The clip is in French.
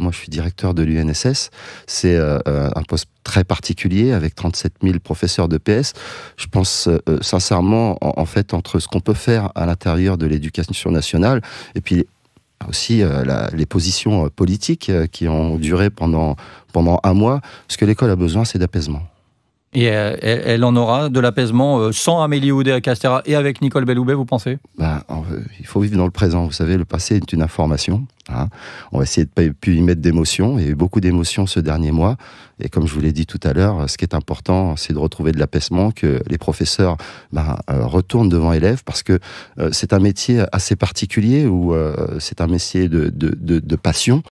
moi je suis directeur de l'UNSS, c'est euh, euh, un poste très particulier avec 37 000 professeurs de PS. Je pense euh, sincèrement, en, fait, entre ce qu'on peut faire à l'intérieur de l'éducation nationale et puis aussi les positions politiques qui ont duré pendant, pendant un mois, ce que l'école a besoin, c'est d'apaisement. Et euh, elle, en aura de l'apaisement euh, sans Amélie Oudéa-Castera et avec Nicole Belloubet, vous pensez ben, Il faut vivre dans le présent. Vous savez, le passé est une information. Hein. On va essayer de ne plus y mettre d'émotions. Il y a eu beaucoup d'émotions ce dernier mois. Et comme je vous l'ai dit tout à l'heure, ce qui est important, c'est de retrouver de l'apaisement, que les professeurs ben, euh, retournent devant élèves, parce que c'est un métier assez particulier, où c'est un métier de passion.